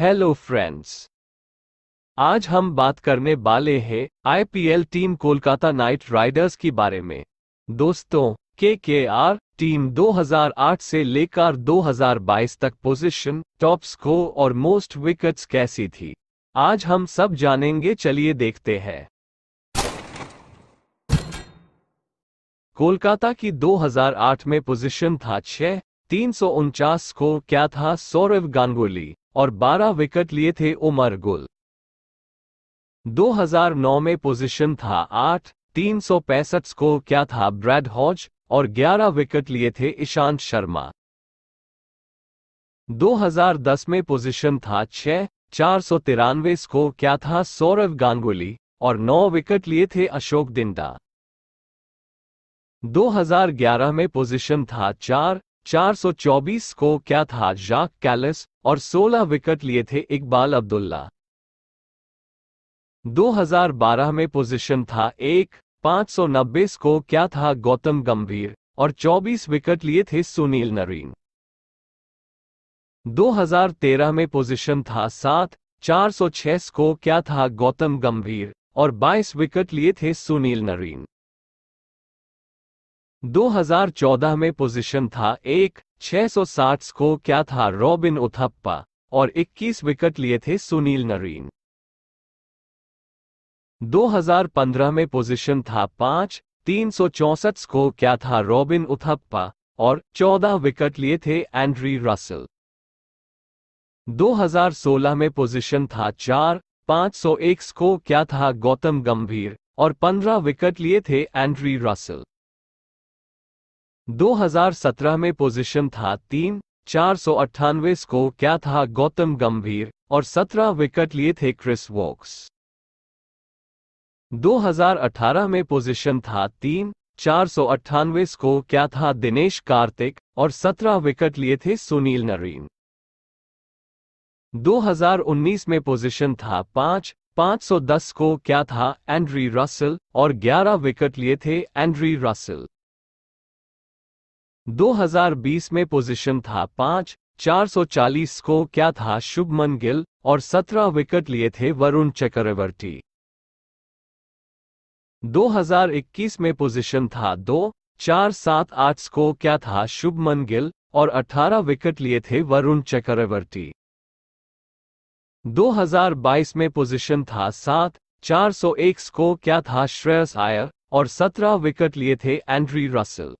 hello friends आज हम बात करने वाले हैं IPL team Kolkata Knight Riders के बारे में दोस्तों के के आर टीम 2008 से लेकर 2022 तक पोजीशन टॉप स्कोर और मोस्ट विकेट्स कैसी थी आज हम सब जानेंगे चलिए देखते हैं कोलकाता की 2008 में पोजीशन था छह तीन स्कोर क्या था सौरव गांगुली और 12 विकेट लिए थे उमर गुल 2009 में पोजीशन था आठ तीन स्कोर क्या था ब्रैड हॉज और 11 विकेट लिए थे ईशांत शर्मा 2010 में पोजीशन था छह चार सौ तिरानवे स्कोर क्या था सौरव गांगुली और 9 विकेट लिए थे अशोक डिंडा 2011 में पोजीशन था चार चौबीस स्कोर क्या था जाक कैलिस और 16 विकेट लिए थे इकबाल अब्दुल्ला 2012 में पोजीशन था एक नब्बे को क्या था गौतम गंभीर और 24 विकेट लिए थे सुनील नरीन 2013 में पोजीशन था सात 406 को क्या था गौतम गंभीर और 22 विकेट लिए थे सुनील नरीन 2014 में पोजीशन था एक 660 स्कोर क्या था रॉबिन उथप्पा और 21 विकेट लिए थे सुनील नरीन 2015 में पोजीशन था पांच तीन स्कोर क्या था रॉबिन उथप्पा और 14 विकेट लिए थे एंड्री रसल 2016 में पोजीशन था चार 501 स्कोर क्या था गौतम गंभीर और 15 विकेट लिए थे एंड्री रसल 2017 में पोजीशन था तीन चार सौ अट्ठानवे स्कोर क्या था गौतम गंभीर और 17 विकेट लिए थे क्रिस वॉक्स 2018 में पोजीशन था तीन चार सौ अट्ठानवे स्कोर क्या था दिनेश कार्तिक और 17 विकेट लिए थे सुनील नरीन 2019 में पोजीशन था पांच दस स्कोर क्या था एंड्री रसल और 11 विकेट लिए थे एंड्री रसल 2020 में पोजीशन था पांच चार सौ चालीस को क्या था शुभमन गिल और सत्रह विकेट लिए थे वरुण चक्रवर्ती 2021 में पोजीशन था दो चार सात आठ को क्या था शुभमन गिल और अठारह विकेट लिए थे वरुण चक्रवर्ती 2022 में पोजीशन था सात चार सौ एक को क्या था श्रेयस आयर और सत्रह विकेट लिए थे एंड्री रसल